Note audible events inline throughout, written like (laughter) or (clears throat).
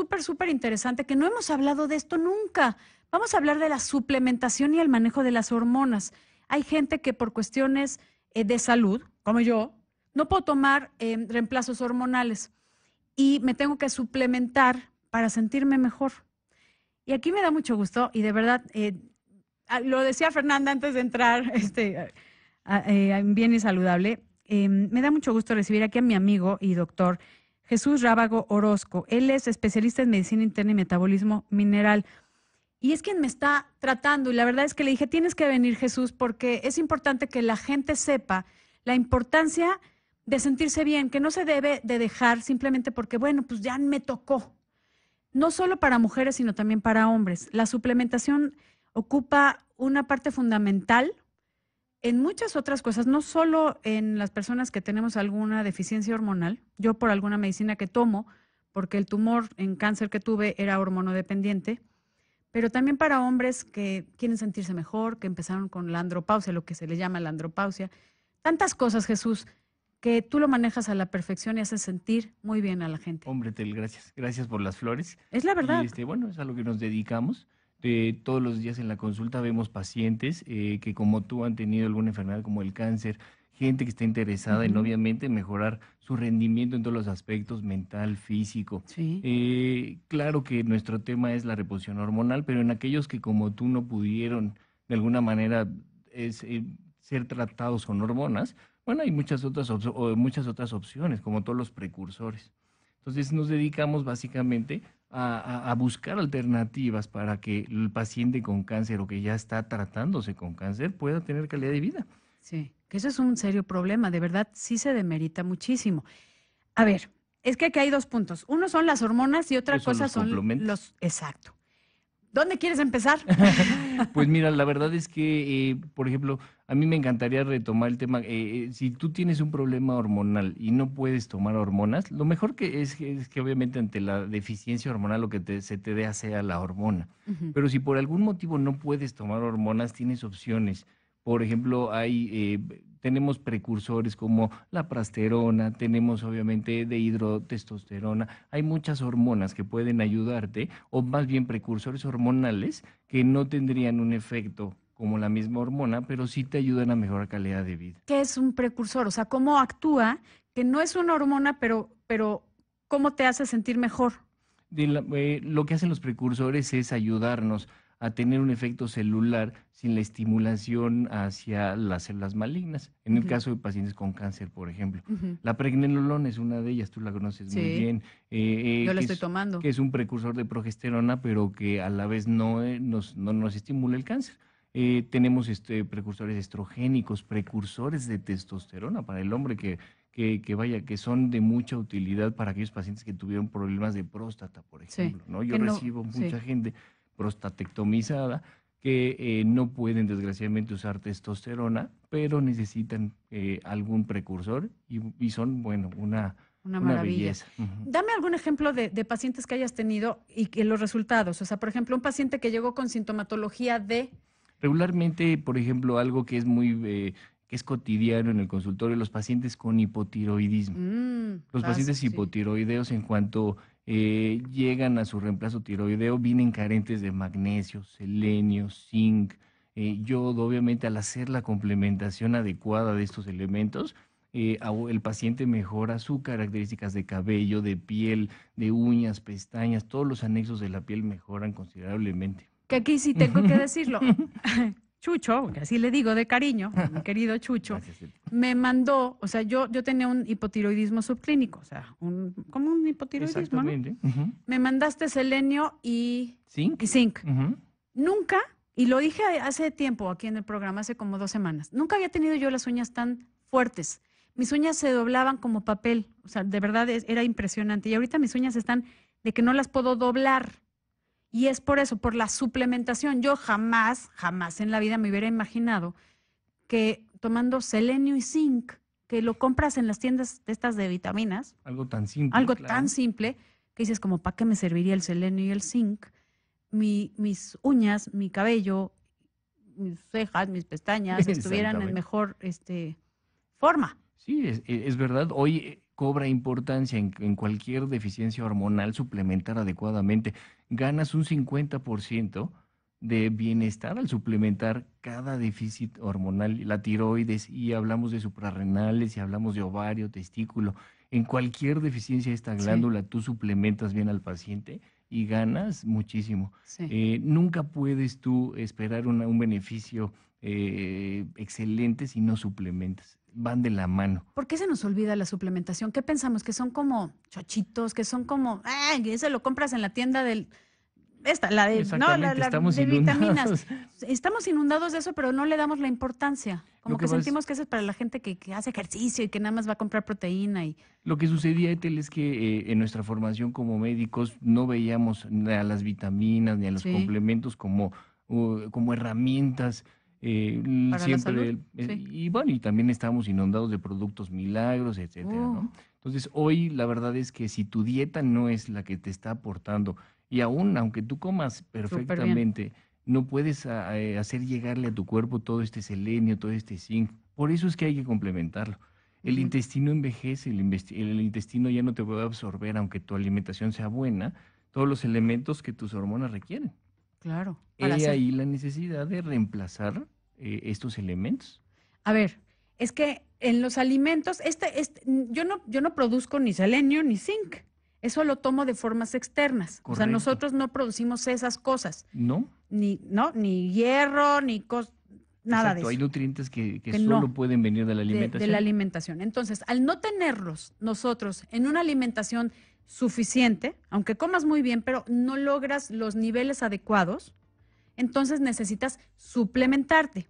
súper, súper interesante, que no hemos hablado de esto nunca. Vamos a hablar de la suplementación y el manejo de las hormonas. Hay gente que por cuestiones eh, de salud, como yo, no puedo tomar em, reemplazos hormonales y me tengo que suplementar para sentirme mejor. Y aquí me da mucho gusto y de verdad, eh, ah, lo decía Fernanda antes de entrar (laughs) este, eh, Bien y Saludable, em, me da mucho gusto recibir aquí a mi amigo y doctor Jesús Rábago Orozco. Él es especialista en medicina interna y metabolismo mineral. Y es quien me está tratando y la verdad es que le dije, tienes que venir Jesús porque es importante que la gente sepa la importancia de sentirse bien, que no se debe de dejar simplemente porque, bueno, pues ya me tocó. No solo para mujeres, sino también para hombres. La suplementación ocupa una parte fundamental en muchas otras cosas, no solo en las personas que tenemos alguna deficiencia hormonal, yo por alguna medicina que tomo, porque el tumor en cáncer que tuve era hormonodependiente, pero también para hombres que quieren sentirse mejor, que empezaron con la andropausia, lo que se le llama la andropausia. Tantas cosas, Jesús, que tú lo manejas a la perfección y haces sentir muy bien a la gente. Hombre, Tel, gracias. Gracias por las flores. Es la verdad. Este, bueno, es a lo que nos dedicamos. Eh, todos los días en la consulta vemos pacientes eh, que como tú han tenido alguna enfermedad como el cáncer, gente que está interesada en obviamente mejorar su rendimiento en todos los aspectos, mental, físico. Eh, claro que nuestro tema es la reposición hormonal, pero en aquellos que como tú no pudieron de alguna manera ser tratados con hormonas, bueno, hay muchas otras, muchas otras opciones, como todos los precursores. Entonces nos dedicamos básicamente a, buscar alternativas para que el paciente con cáncer o que ya está tratándose con cáncer pueda tener calidad de vida. Sí, que eso es un serio problema, de verdad sí se demerita muchísimo. A ver, es que aquí hay dos puntos. Uno son las hormonas y otra cosa son los, los... Exacto. ¿Dónde quieres empezar? (laughs) pues mira, la verdad es que, eh, por ejemplo, a mí me encantaría retomar el tema. Eh, eh, si tú tienes un problema hormonal y no puedes tomar hormonas, lo mejor que es, que obviamente ante la deficiencia hormonal lo que se te dé sea la hormona. Pero si por algún motivo no puedes tomar hormonas, tienes opciones. Por ejemplo, hay, eh, tenemos precursores como la prasterona, tenemos obviamente de hidrotestosterona. Hay muchas hormonas que pueden ayudarte, o más bien precursores hormonales que no tendrían un efecto como la misma hormona, pero sí te ayudan a mejorar calidad de vida. ¿Qué es un precursor? O sea, ¿cómo actúa? Que no es una hormona, pero, pero ¿cómo te hace sentir mejor? Eh, lo que hacen los precursores es ayudarnos a tener un efecto celular sin la estimulación hacia las células malignas. En el caso de pacientes con cáncer, por ejemplo. La pregnenolona es una de ellas, tú la conoces muy bien. Eh, eh, Yo la estoy tomando. Que es un precursor de progesterona, pero que a la vez no, no nos estimula el cáncer. Eh, tenemos este, precursores estrogénicos, precursores de testosterona para el hombre que, que, vaya, que son de mucha utilidad para aquellos pacientes que tuvieron problemas de próstata, por ejemplo. ¿no? Yo recibo mucha gente prostatectomizada que eh, no pueden desgraciadamente usar testosterona, pero necesitan eh, algún precursor y, son, bueno, una... Una maravilla. Dame algún ejemplo de, de, pacientes que hayas tenido y que los resultados. O sea, por ejemplo, un paciente que llegó con sintomatología de Regularmente, por ejemplo, algo que es muy... Eh, que es cotidiano en el consultorio, los pacientes con hipotiroidismo. Mm, los pacientes hipotiroideos en cuanto eh, llegan a su reemplazo tiroideo, vienen carentes de magnesio, selenio, zinc, eh, yodo. Obviamente, al hacer la complementación adecuada de estos elementos, el paciente mejora sus características de cabello, de piel, de uñas, pestañas, todos los anexos de la piel mejoran considerablemente que aquí sí tengo que decirlo. (laughs) Chucho, que así le digo de cariño, querido Chucho, me mandó, o sea, yo, yo tenía un hipotiroidismo subclínico, o sea, como un hipotiroidismo, Me mandaste selenio y zinc. Y zinc. Nunca, y lo dije hace tiempo aquí en el programa, hace como dos semanas, nunca había tenido yo las uñas tan fuertes. Mis uñas se doblaban como papel, o sea, de verdad era impresionante. Y ahorita mis uñas están de que no las puedo doblar. Y es por eso, por la suplementación. Yo jamás, jamás en la vida me hubiera imaginado que tomando selenio y zinc, que lo compras en las tiendas de estas de vitaminas. Algo tan simple. Algo tan simple que dices como, ¿para qué me serviría el selenio y el zinc? Mi, mis uñas, mi cabello, mis cejas, mis pestañas (laughs) estuvieran en mejor este, forma. Sí, es, es verdad. Hoy eh, cobra importancia en, cualquier deficiencia hormonal suplementar adecuadamente. Ganas un 50% de bienestar al suplementar cada déficit hormonal, la tiroides, y hablamos de suprarrenales, y hablamos de ovario, testículo. En cualquier deficiencia de esta glándula, tú suplementas bien al paciente y ganas muchísimo. Eh, nunca puedes tú esperar un beneficio eh, excelente si no suplementas van de la mano. ¿Por qué se nos olvida la suplementación? ¿Qué pensamos? Que son como chochitos, que son como, ah, eso lo compras en la tienda del... Esta, la de, no, la, de vitaminas. Estamos inundados de eso, pero no le damos la importancia. Como que, sentimos que eso es para la gente que, hace ejercicio y que nada más va a comprar proteína. y Lo que sucedía, Etel, es que eh, en nuestra formación como médicos no veíamos a las vitaminas ni a los complementos como, uh, como herramientas eh, siempre, eh, y bueno, y también estamos inundados de productos milagros, etcétera, ¿no? Oh. Entonces, hoy la verdad es que si tu dieta no es la que te está aportando, y aún aunque tú comas perfectamente, no puedes ah, eh, hacer llegarle a tu cuerpo todo este selenio, todo este zinc. Por eso es que hay que complementarlo. El intestino envejece, el, intestino ya no te puede absorber, aunque tu alimentación sea buena, todos los elementos que tus hormonas requieren. Claro. ¿Hay ahí la necesidad de reemplazar eh, estos elementos. A ver, es que en los alimentos, este, este, yo, no, yo no produzco ni selenio ni zinc. Eso lo tomo de formas externas. O sea, nosotros no producimos esas cosas. No. Ni, no, ni hierro, ni nada de eso. Hay nutrientes que, solo pueden venir de la alimentación. de la alimentación. Entonces, al no tenerlos nosotros en una alimentación suficiente, aunque comas muy bien, pero no logras los niveles adecuados, entonces necesitas suplementarte.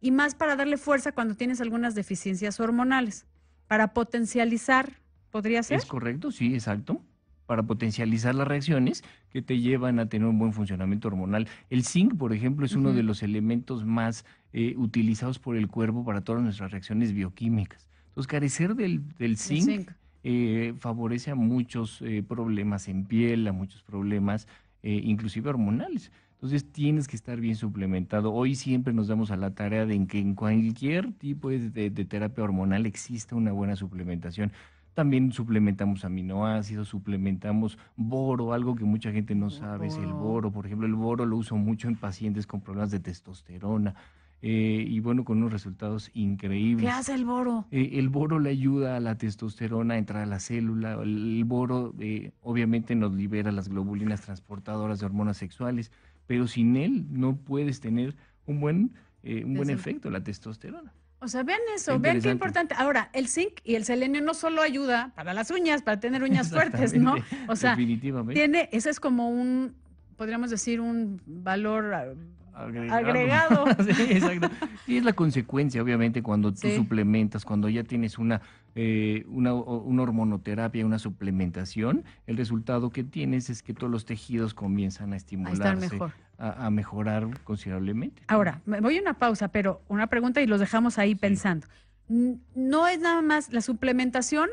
Y más para darle fuerza cuando tienes algunas deficiencias hormonales, para potencializar, ¿podría ser? Es correcto, sí, exacto para potencializar las reacciones que te llevan a tener un buen funcionamiento hormonal. El zinc, por ejemplo, es uno de los elementos más eh, utilizados por el cuerpo para todas nuestras reacciones bioquímicas. Entonces, carecer del, zinc, eh, favorece a muchos eh, problemas en piel, a muchos problemas eh, inclusive hormonales. Entonces tienes que estar bien suplementado. Hoy siempre nos damos a la tarea de que en cualquier tipo de, de terapia hormonal exista una buena suplementación. También suplementamos aminoácidos, suplementamos boro, algo que mucha gente no sabe es el boro. Por ejemplo, el boro lo uso mucho en pacientes con problemas de testosterona. Eh, y bueno, con unos resultados increíbles. ¿Qué hace el boro? Eh, el boro le ayuda a la testosterona a entrar a la célula, el, boro eh, obviamente nos libera las globulinas transportadoras de hormonas sexuales, pero sin él no puedes tener un buen, un buen efecto, la testosterona. O sea, vean eso, vean qué importante. Ahora, el zinc y el selenio no solo ayuda para las uñas, para tener uñas fuertes, ¿no? O sea, tiene, ese es como un, podríamos decir, un valor agregado. (laughs) Y es la consecuencia, obviamente, cuando tú suplementas, cuando ya tienes una, eh, una, una, hormonoterapia, una suplementación, el resultado que tienes es que todos los tejidos comienzan a estimularse. A, mejorar considerablemente. Ahora, me voy a una pausa, pero una pregunta y los dejamos ahí pensando. No es nada más la suplementación,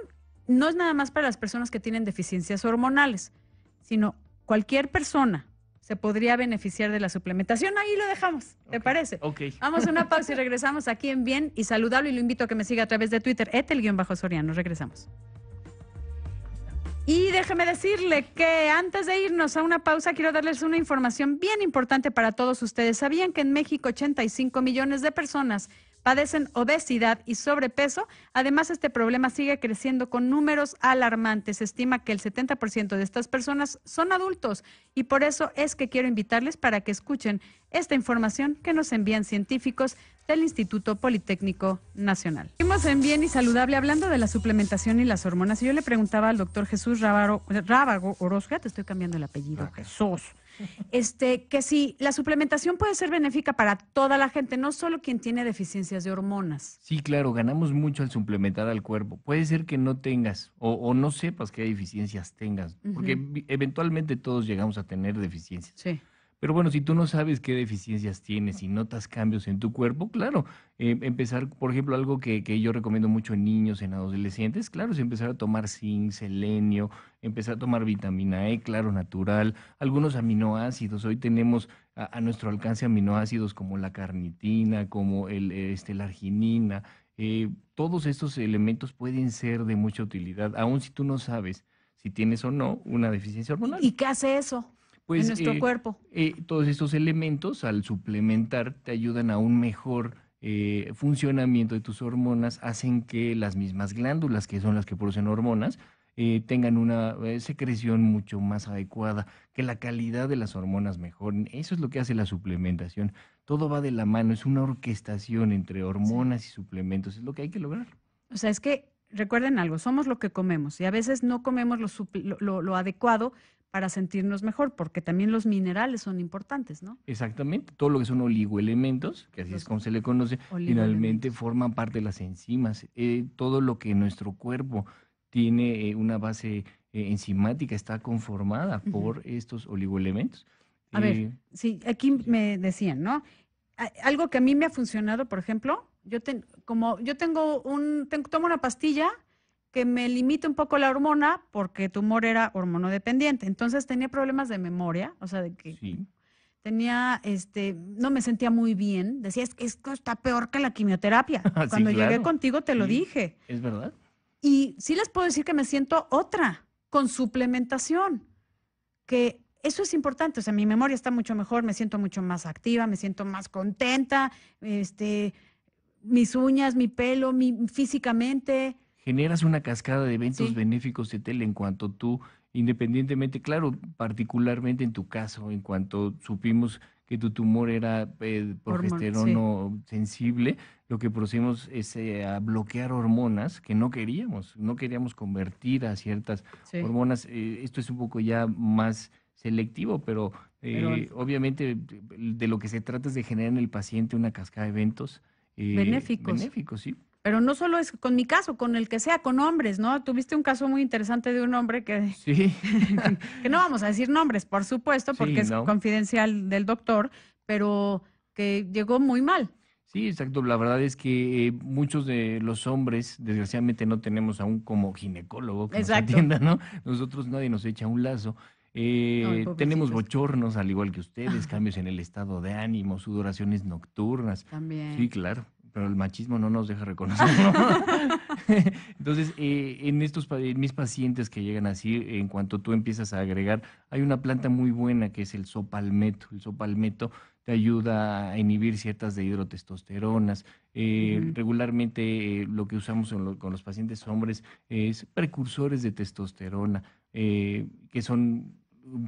no es nada más para las personas que tienen deficiencias hormonales, sino cualquier persona se podría beneficiar de la suplementación. Ahí lo dejamos, ¿te parece? Ok. Vamos a una (laughs) pausa y regresamos aquí en Bien y Saludable. Y lo invito a que me siga a través de Twitter, etel-soriano. Regresamos. Y déjeme decirle que antes de irnos a una pausa, quiero darles una información bien importante para todos ustedes. ¿Sabían que en México 85 millones de personas padecen obesidad y sobrepeso. Además, este problema sigue creciendo con números alarmantes. Se estima que el 70% de estas personas son adultos y por eso es que quiero invitarles para que escuchen esta información que nos envían científicos del Instituto Politécnico Nacional. Seguimos en Bien y Saludable hablando de la suplementación y las hormonas. yo le preguntaba al doctor Jesús Rábago Orozca, te estoy cambiando el apellido, Jesús este, que si la suplementación puede ser benéfica para toda la gente, no solo quien tiene deficiencias de hormonas. Sí, claro, ganamos mucho al suplementar al cuerpo. Puede ser que no tengas o, no sepas qué deficiencias tengas, porque eventualmente todos llegamos a tener deficiencias. Sí. Pero bueno, si tú no sabes qué deficiencias tienes y notas cambios en tu cuerpo, claro, eh, empezar, por ejemplo, algo que, yo recomiendo mucho en niños, en adolescentes, claro, es empezar a tomar zinc, selenio, empezar a tomar vitamina E, claro, natural, algunos aminoácidos. Hoy tenemos a, nuestro alcance aminoácidos como la carnitina, como el, este, la arginina. Eh, todos estos elementos pueden ser de mucha utilidad, aun si tú no sabes si tienes o no una deficiencia hormonal. ¿Y qué hace eso? Pues, en nuestro eh, cuerpo. Eh, todos estos elementos, al suplementar, te ayudan a un mejor eh, funcionamiento de tus hormonas, hacen que las mismas glándulas, que son las que producen hormonas, tengan una secreción mucho más adecuada, que la calidad de las hormonas mejoren. Eso es lo que hace la suplementación. Todo va de la mano, es una orquestación entre hormonas y suplementos, es lo que hay que lograr. O sea, es que recuerden algo, somos lo que comemos y a veces no comemos lo, adecuado para sentirnos mejor, porque también los minerales son importantes, ¿no? Exactamente, todo lo que son oligoelementos, que así es como se le conoce, finalmente forman parte de las enzimas. Eh, todo lo que nuestro cuerpo tiene eh, una base eh, enzimática está conformada por estos oligoelementos. A ver, sí, aquí me decían, ¿no? Algo que a mí me ha funcionado, por ejemplo, yo como yo tengo un, tomo una pastilla que me limite un poco la hormona porque tumor era hormonodependiente. Entonces tenía problemas de memoria, o sea, de que tenía, este, no me sentía muy bien. Decía, es que esto está peor que la quimioterapia. (laughs) Cuando llegué contigo te lo dije. Es verdad. Y sí les puedo decir que me siento otra, con suplementación, que eso es importante. O sea, mi memoria está mucho mejor, me siento mucho más activa, me siento más contenta, este, mis uñas, mi pelo, mi, físicamente generas una cascada de eventos benéficos de tele en cuanto tú, independientemente, claro, particularmente en tu caso, en cuanto supimos que tu tumor era eh, progesterono sensible, lo que procedimos es eh, a bloquear hormonas que no queríamos, no queríamos convertir a ciertas hormonas. Eh, esto es un poco ya más selectivo, pero, obviamente de lo que se trata es de generar en el paciente una cascada de eventos. benéficos. Benéficos, sí. Pero no solo es con mi caso, con el que sea, con hombres, ¿no? Tuviste un caso muy interesante de un hombre que... Sí. (laughs) que no vamos a decir nombres, por supuesto, porque es confidencial del doctor, pero que llegó muy mal. Sí, exacto. La verdad es que eh, muchos de los hombres, desgraciadamente, no tenemos aún como ginecólogo que nos atienda, ¿no? Nosotros nadie nos echa un lazo. Eh, tenemos bochornos, al igual que ustedes, cambios en el estado de ánimo, sudoraciones nocturnas. También. Sí, claro pero el machismo no nos deja reconocerlo. (laughs) Entonces, eh, en estos mis pacientes que llegan así, en cuanto tú empiezas a agregar, hay una planta muy buena que es el sopalmeto. El sopalmeto te ayuda a inhibir ciertas de hidrotestosteronas. Eh, regularmente eh, lo que usamos con los pacientes hombres es precursores de testosterona, que son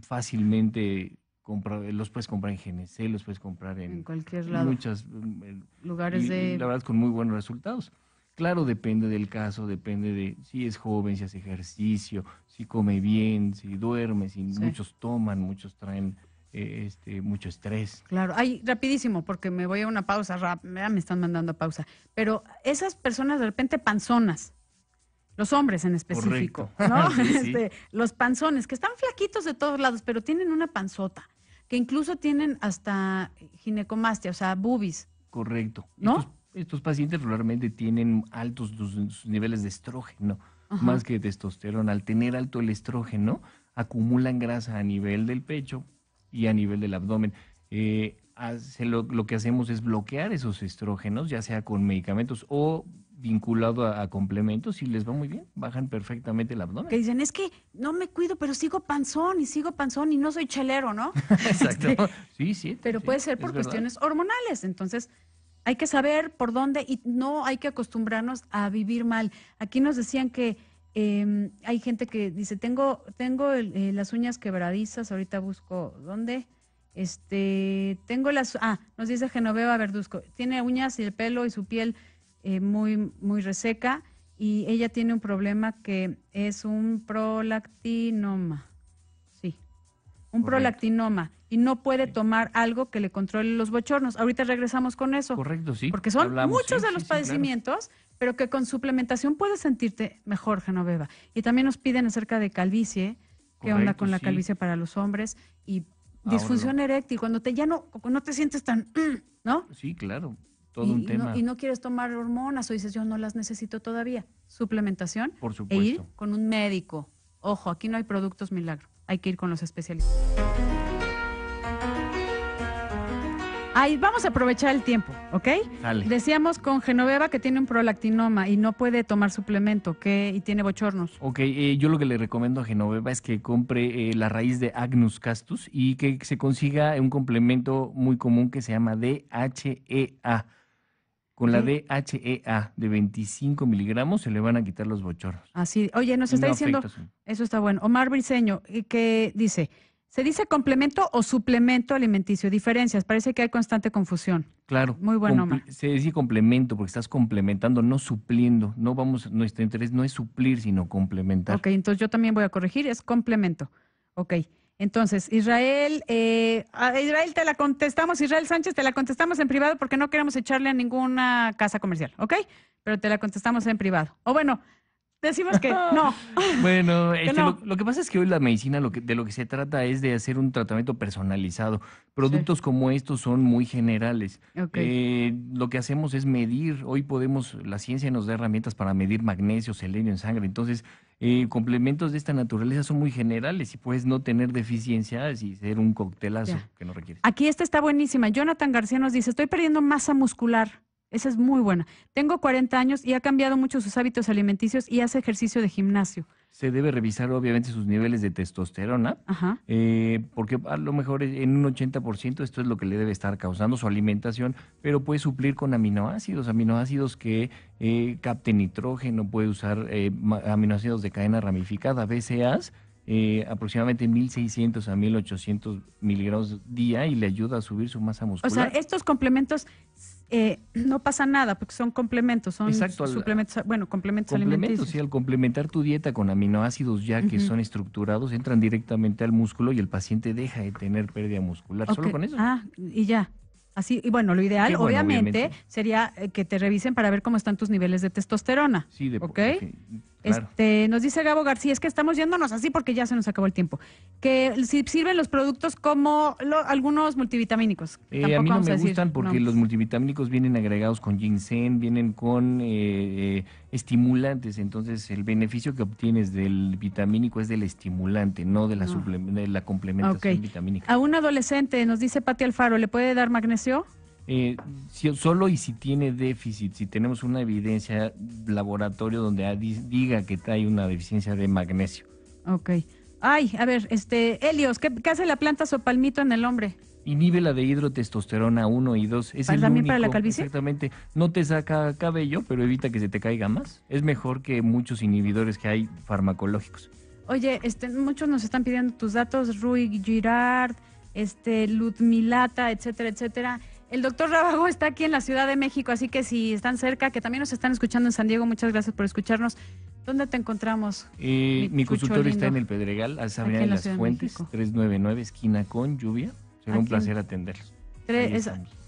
fácilmente eh, los puedes comprar en GNC, los puedes comprar en, cualquier Muchos mm, eh, lugares de... la verdad, con muy buenos resultados. Claro, depende del caso, depende de si es joven, si hace ejercicio, si come bien, si duerme, si muchos toman, muchos traen eh, este, mucho estrés. Claro, ay, rapidísimo, porque me voy a una pausa, rap, ah, me están mandando a pausa, pero esas personas de repente panzonas, los hombres en específico, (laughs) ¿no? Este, los panzones, que están flaquitos de todos lados, pero tienen una panzota que incluso tienen hasta ginecomastia, o sea, bubis. Correcto. ¿No? Estos, pacientes regularmente tienen altos sus, niveles de estrógeno, más que testosterona. Al tener alto el estrógeno, acumulan grasa a nivel del pecho y a nivel del abdomen. Eh, hace, lo que hacemos es bloquear esos estrógenos, ya sea con medicamentos o vinculado a, complementos y les va muy bien, bajan perfectamente el abdomen. Que dicen, es que no me cuido, pero sigo panzón y sigo panzón y no soy chelero, ¿no? (laughs) Este, Exacto. sí, sí. Pero puede ser por cuestiones hormonales, entonces hay que saber por dónde y no hay que acostumbrarnos a vivir mal. Aquí nos decían que em, hay gente que dice, tengo, tengo eh, las uñas quebradizas, ahorita busco dónde. Este, tengo las, ah, nos dice Genoveva Verduzco, tiene uñas y el pelo y su piel eh, muy, muy reseca y ella tiene un problema que es un prolactinoma. Sí, un prolactinoma. Y no puede tomar algo que le controle los bochornos. Ahorita regresamos con eso. Correcto, sí. Porque son muchos de los padecimientos, pero que con suplementación puedes sentirte mejor, Genoveva. Y también nos piden acerca de calvicie, qué onda con la calvicie para los hombres y disfunción eréctil, cuando te ya no, no te sientes tan, (clears throat) ¿no? Sí, claro y, No, quieres tomar hormonas o dices, yo no las necesito todavía. Suplementación. Por e supuesto. E ir con un médico. Ojo, aquí no hay productos milagro. Hay que ir con los especialistas. Ahí vamos a aprovechar el tiempo, ¿ok? Decíamos con Genoveva que tiene un prolactinoma y no puede tomar suplemento, que y tiene bochornos. Ok, eh, yo lo que le recomiendo a Genoveva es que compre eh, la raíz de Agnus castus y que se consiga un complemento muy común que se llama DHEA con la DHEA de 25 miligramos se le van a quitar los bochorros. Así, ah, oye, nos está diciendo, eso está bueno. Omar Briceño, eh, ¿qué dice, ¿se dice complemento o suplemento alimenticio? Diferencias, parece que hay constante confusión. Claro. Muy bueno, Omar. Se dice complemento porque estás complementando, no supliendo. No vamos, nuestro interés no es suplir, sino complementar. Ok, entonces yo también voy a corregir, es complemento. Ok. Entonces, Israel, eh, a Israel te la contestamos, Israel Sánchez, te la contestamos en privado porque no queremos echarle a ninguna casa comercial, ¿ok? Pero te la contestamos en privado. O bueno, Decimos que no. Bueno, este, Lo, que pasa es que hoy la medicina lo de lo que se trata es de hacer un tratamiento personalizado. Productos como estos son muy generales. Eh, lo que hacemos es medir. Hoy podemos, la ciencia nos da herramientas para medir magnesio, selenio en sangre. Entonces, eh, complementos de esta naturaleza son muy generales y puedes no tener deficiencias y ser un coctelazo que no requiere. Aquí esta está buenísima. Jonathan García nos dice, estoy perdiendo masa muscular. Esa es muy buena. Tengo 40 años y ha cambiado mucho sus hábitos alimenticios y hace ejercicio de gimnasio. Se debe revisar obviamente sus niveles de testosterona, eh, porque a lo mejor en un 80% esto es lo que le debe estar causando su alimentación, pero puede suplir con aminoácidos, aminoácidos que eh, capten nitrógeno, puede usar eh, aminoácidos de cadena ramificada, BCAAs, eh, aproximadamente 1.600 a 1.800 miligramos día y le ayuda a subir su masa muscular. O sea, estos complementos eh, no pasa nada porque son complementos, son suplementos, bueno, complementos, complementos Sí, al complementar tu dieta con aminoácidos ya que son estructurados, entran directamente al músculo y el paciente deja de tener pérdida muscular. Solo con eso. Ah, y ya. Así, y bueno, lo ideal, obviamente, sería eh, que te revisen para ver cómo están tus niveles de testosterona. Sí, de, ¿okay? Este, nos dice Gabo García, es que estamos yéndonos así porque ya se nos acabó el tiempo. Que si sirven los productos como algunos multivitamínicos. Eh, a mí no me gustan porque los multivitamínicos vienen agregados con ginseng, vienen con eh, eh, estimulantes, entonces el beneficio que obtienes del vitamínico es del estimulante, no de la, ah. la complementación vitamínica. A un adolescente, nos dice Pati Alfaro, ¿le puede dar magnesio? Eh, si, solo y si tiene déficit, si tenemos una evidencia laboratorio donde diga que hay una deficiencia de magnesio. Ok. Ay, a ver, este, Helios, ¿qué, hace la planta sopalmito en el hombre? inhibe la de hidrotestosterona 1 y 2. Es ¿Para para la calvicie? Exactamente. No te saca cabello, pero evita que se te caiga más. Es mejor que muchos inhibidores que hay farmacológicos. Oye, este, muchos nos están pidiendo tus datos, Rui Girard, este, Ludmilata, etcétera, etcétera. El doctor Rábago está aquí en la Ciudad de México, así que si están cerca, que también nos están escuchando en San Diego, muchas gracias por escucharnos. ¿Dónde te encontramos? mi, consultorio está en el Pedregal, a de las Fuentes, 399, esquina con lluvia. Será un placer atenderlos.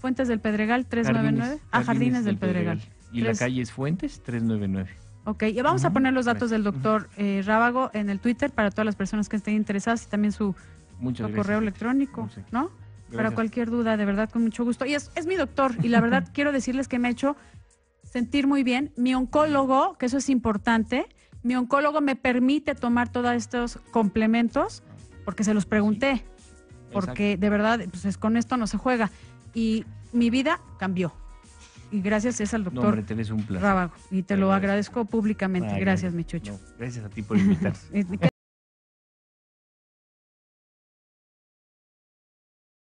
Fuentes del Pedregal, 399. ah, Jardines, del, Pedregal. Y la calle es Fuentes, 399. Ok, y vamos a poner los datos del doctor eh, Rábago en el Twitter para todas las personas que estén interesadas y también su, su correo electrónico, ¿no? Para cualquier duda, de verdad, con mucho gusto. Y es, es mi doctor, y la (laughs) verdad quiero decirles que me ha hecho sentir muy bien. Mi oncólogo, que eso es importante, mi oncólogo me permite tomar todos estos complementos porque se los pregunté, porque de verdad, pues con esto no se juega. Y mi vida cambió. Y gracias es al doctor no, un placer. Y te, lo agradezco, públicamente. gracias, mi chucho. gracias a ti por invitarme. (laughs)